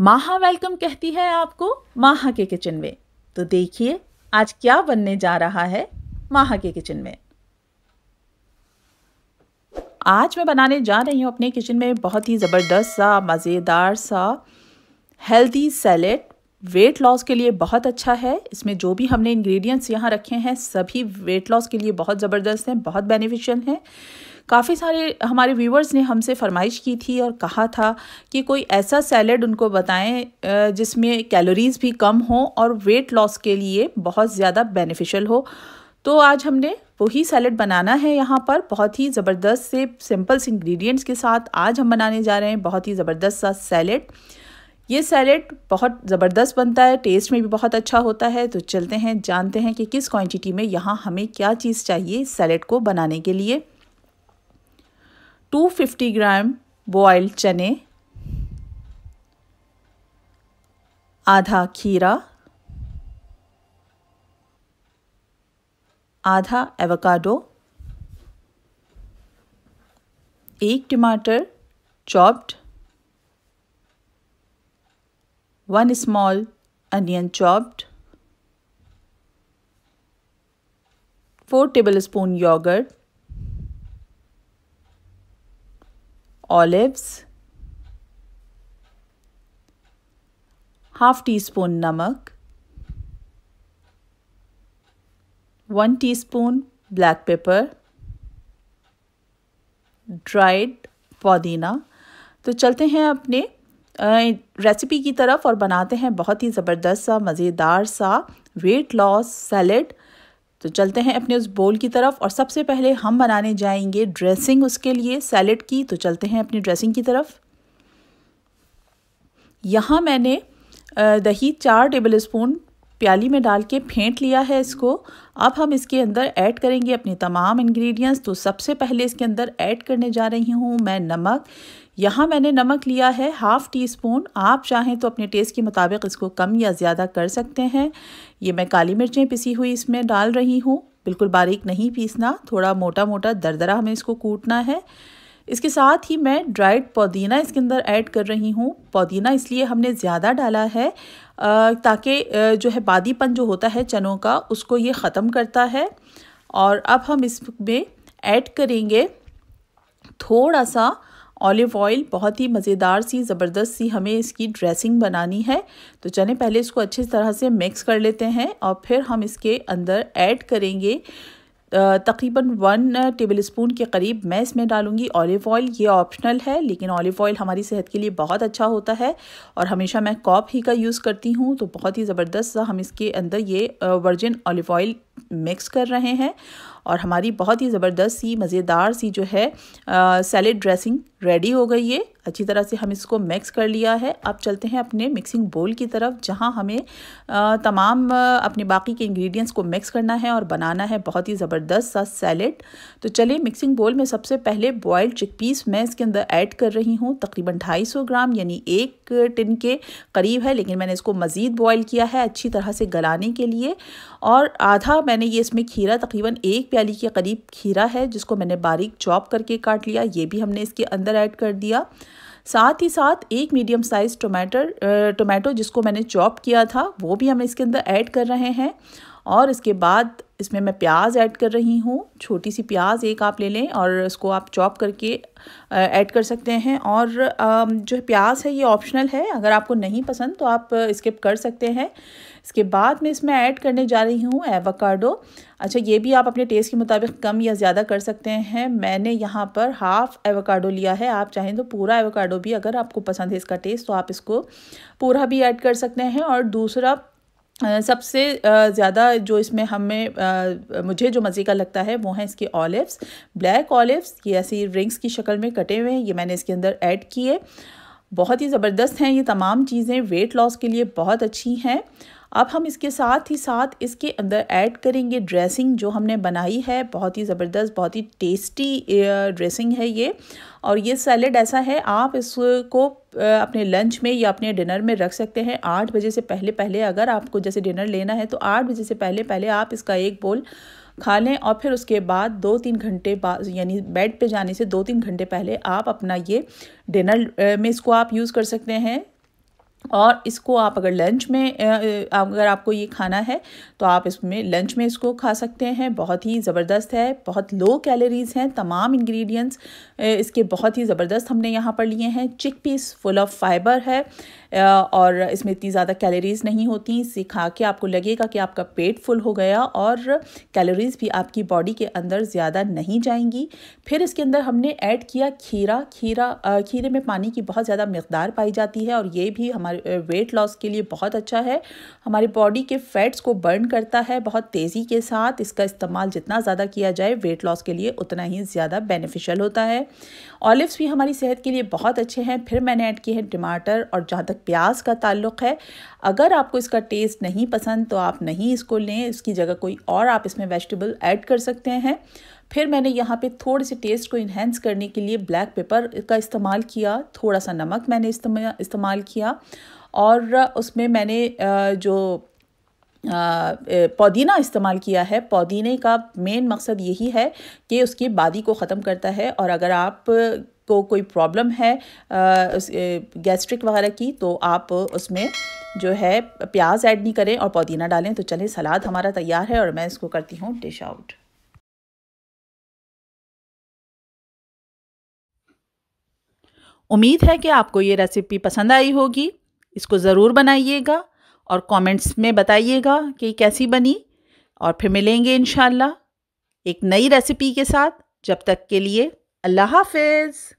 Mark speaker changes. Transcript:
Speaker 1: माहा वेलकम कहती है आपको माहा के किचन में तो देखिए आज क्या बनने जा रहा है माहा के किचन में आज मैं बनाने जा रही हूँ अपने किचन में बहुत ही ज़बरदस्त सा मज़ेदार सा हेल्दी सैलेड वेट लॉस के लिए बहुत अच्छा है इसमें जो भी हमने इंग्रेडिएंट्स यहाँ रखे हैं सभी वेट लॉस के लिए बहुत ज़बरदस्त हैं बहुत बेनिफिशियल हैं काफ़ी सारे हमारे व्यूवर्स ने हमसे फरमाइश की थी और कहा था कि कोई ऐसा सैलड उनको बताएं जिसमें कैलोरीज़ भी कम हो और वेट लॉस के लिए बहुत ज़्यादा बेनिफिशियल हो तो आज हमने वही सैलड बनाना है यहाँ पर बहुत ही ज़बरदस्त से सिंपल्स इंग्रेडिएंट्स के साथ आज हम बनाने जा रहे हैं बहुत ही ज़बरदस्त सा सैलड ये सैलड बहुत ज़बरदस्त बनता है टेस्ट में भी बहुत अच्छा होता है तो चलते हैं जानते हैं कि किस क्वांटिटी में यहाँ हमें क्या चीज़ चाहिए सैलेड को बनाने के लिए 250 ग्राम बॉयल्ड चने आधा खीरा आधा एवोकाडो एक टमाटर chopped one small onion chopped four tablespoon yogurt olives, half teaspoon namak, 1 teaspoon black pepper, dried pudina. तो चलते हैं अपने रेसिपी की तरफ और बनाते हैं बहुत ही ज़बरदस्त सा मज़ेदार सा वेट लॉस सैलड तो चलते हैं अपने उस बोल की तरफ और सबसे पहले हम बनाने जाएंगे ड्रेसिंग उसके लिए सैलड की तो चलते हैं अपनी ड्रेसिंग की तरफ यहाँ मैंने दही चार टेबल स्पून प्याली में डाल के फेंट लिया है इसको अब हम इसके अंदर ऐड करेंगे अपने तमाम इंग्रेडिएंट्स तो सबसे पहले इसके अंदर ऐड करने जा रही हूँ मैं नमक यहाँ मैंने नमक लिया है हाफ़ टी स्पून आप चाहें तो अपने टेस्ट के मुताबिक इसको कम या ज़्यादा कर सकते हैं ये मैं काली मिर्चें पिसी हुई इसमें डाल रही हूँ बिल्कुल बारीक नहीं पीसना थोड़ा मोटा मोटा दरदरा हमें इसको कूटना है इसके साथ ही मैं ड्राइड पुदीना इसके अंदर ऐड कर रही हूँ पुदीना इसलिए हमने ज़्यादा डाला है ताकि जो है बादीपन जो होता है चनों का उसको ये ख़त्म करता है और अब हम इसमें ऐड करेंगे थोड़ा सा ऑलिव ऑयल बहुत ही मज़ेदार सी ज़बरदस्त सी हमें इसकी ड्रेसिंग बनानी है तो चलें पहले इसको अच्छी तरह से मिक्स कर लेते हैं और फिर हम इसके अंदर ऐड करेंगे तकरीबन वन टेबल स्पून के करीब मैं इसमें डालूंगी ऑलिव ऑयल ये ऑप्शनल है लेकिन ऑलिव ऑयल हमारी सेहत के लिए बहुत अच्छा होता है और हमेशा मैं कॉप ही का यूज़ करती हूँ तो बहुत ही ज़बरदस्त सा हम इसके अंदर ये वर्जिन ऑलिव ऑयल मिक्स कर रहे हैं और हमारी बहुत ही ज़बरदस्त सी मज़ेदार सी जो है सैलेड ड्रेसिंग रेडी हो गई है अच्छी तरह से हम इसको मिक्स कर लिया है अब चलते हैं अपने मिक्सिंग बोल की तरफ जहाँ हमें आ, तमाम आ, अपने बाकी के इंग्रेडिएंट्स को मिक्स करना है और बनाना है बहुत ही ज़बरदस्त सा सैलेड तो चलिए मिक्सिंग बोल में सबसे पहले बॉयल्ड चिक पीस मैं इसके अंदर ऐड कर रही हूँ तकरीबन 250 ग्राम यानी एक टिन के करीब है लेकिन मैंने इसको मज़ीद बॉयल किया है अच्छी तरह से गलाने के लिए और आधा मैंने ये इसमें खीरा तकरीबन एक प्याली के करीब खीरा है जिसको मैंने बारीक चॉप करके काट लिया ये भी हमने इसके अंदर ऐड कर दिया साथ ही साथ एक मीडियम साइज़ टोमेटो टोमेटो जिसको मैंने चॉप किया था वो भी हम इसके अंदर ऐड कर रहे हैं और इसके बाद इसमें मैं प्याज ऐड कर रही हूँ छोटी सी प्याज एक आप ले लें और इसको आप चॉप करके ऐड कर सकते हैं और जो प्याज है ये ऑप्शनल है अगर आपको नहीं पसंद तो आप स्किप कर सकते हैं इसके बाद मैं इसमें ऐड करने जा रही हूँ एवोकाडो अच्छा ये भी आप अपने टेस्ट के मुताबिक कम या ज़्यादा कर सकते हैं मैंने यहाँ पर हाफ़ एवोकाडो लिया है आप चाहें तो पूरा एवोकाडो भी अगर आपको पसंद है इसका टेस्ट तो आप इसको पूरा भी ऐड कर सकते हैं और दूसरा सबसे ज़्यादा जो इसमें हमें मुझे जो मज़े का लगता है वो है इसके ऑलिव्स ब्लैक ऑलिव्स ये ऐसी रिंग्स की शक्ल में कटे हुए हैं ये मैंने इसके अंदर ऐड किए बहुत ही ज़बरदस्त हैं ये तमाम चीज़ें वेट लॉस के लिए बहुत अच्छी हैं अब हम इसके साथ ही साथ इसके अंदर ऐड करेंगे ड्रेसिंग जो हमने बनाई है बहुत ही ज़बरदस्त बहुत ही टेस्टी ड्रेसिंग है ये और ये सैलड ऐसा है आप इसको अपने लंच में या अपने डिनर में रख सकते हैं आठ बजे से पहले पहले अगर आपको जैसे डिनर लेना है तो आठ बजे से पहले पहले आप इसका एक बोल खा लें और फिर उसके बाद दो तीन घंटे बाद यानी बेड पे जाने से दो तीन घंटे पहले आप अपना ये डिनर में इसको आप यूज़ कर सकते हैं और इसको आप अगर लंच में अगर आपको ये खाना है तो आप इसमें लंच में इसको खा सकते हैं बहुत ही ज़बरदस्त है बहुत लो कैलोरीज़ हैं तमाम इंग्रेडिएंट्स इसके बहुत ही ज़बरदस्त हमने यहाँ पर लिए हैं चिक पीस फुल ऑफ फाइबर है और इसमें इतनी ज़्यादा कैलोरीज़ नहीं होती इसे खा के आपको लगेगा कि आपका पेट फुल हो गया और कैलोरीज़ भी आपकी बॉडी के अंदर ज़्यादा नहीं जाएंगी फिर इसके अंदर हमने ऐड किया खीरा खीरा खीरे में पानी की बहुत ज़्यादा मकदार पाई जाती है और ये भी हमारे हमारे वेट लॉस के लिए बहुत अच्छा है हमारी बॉडी के फैट्स को बर्न करता है बहुत तेज़ी के साथ इसका इस्तेमाल जितना ज़्यादा किया जाए वेट लॉस के लिए उतना ही ज़्यादा बेनिफिशियल होता है ऑलिव्स भी हमारी सेहत के लिए बहुत अच्छे हैं फिर मैंने ऐड किए हैं टमाटर और जहाँ तक प्याज का ताल्लुक है अगर आपको इसका टेस्ट नहीं पसंद तो आप नहीं इसको लें इसकी जगह कोई और आप इसमें वेजिटेबल ऐड कर सकते हैं फिर मैंने यहाँ पे थोड़े से टेस्ट को इन्हेंस करने के लिए ब्लैक पेपर का इस्तेमाल किया थोड़ा सा नमक मैंने इस्तेमाल किया और उसमें मैंने जो पौदीना इस्तेमाल किया है पुदीने का मेन मकसद यही है कि उसकी बादी को ख़त्म करता है और अगर आप को कोई प्रॉब्लम है गैस्ट्रिक वगैरह की तो आप उसमें जो है प्याज ऐड नहीं करें और पुदीना डालें तो चलें सलाद हमारा तैयार है और मैं इसको करती हूँ डिश आउट उम्मीद है कि आपको ये रेसिपी पसंद आई होगी इसको ज़रूर बनाइएगा और कमेंट्स में बताइएगा कि कैसी बनी और फिर मिलेंगे इन एक नई रेसिपी के साथ जब तक के लिए अल्लाह हाफिज़